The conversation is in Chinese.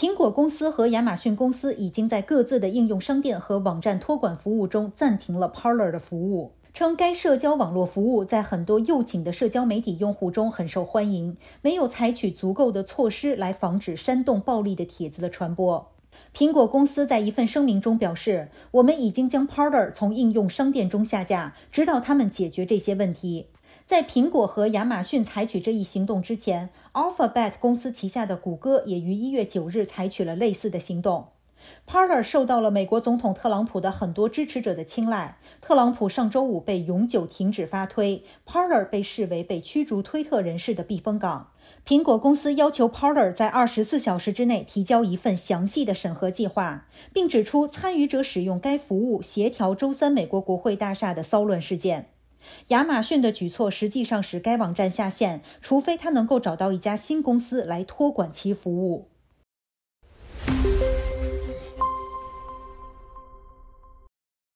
苹果公司和亚马逊公司已经在各自的应用商店和网站托管服务中暂停了 Parler 的服务，称该社交网络服务在很多右倾的社交媒体用户中很受欢迎，没有采取足够的措施来防止煽动暴力的帖子的传播。苹果公司在一份声明中表示：“我们已经将 Parler 从应用商店中下架，直到他们解决这些问题。”在苹果和亚马逊采取这一行动之前，Alphabet 公司旗下的谷歌也于一月九日采取了类似的行动。Parler 受到了美国总统特朗普的很多支持者的青睐。特朗普上周五被永久停止发推，Parler 被视为被驱逐推特人士的避风港。苹果公司要求 Parler 在二十四小时之内提交一份详细的审核计划，并指出参与者使用该服务协调周三美国国会大厦的骚乱事件。亚马逊的举措实际上使该网站下线，除非它能够找到一家新公司来托管其服务。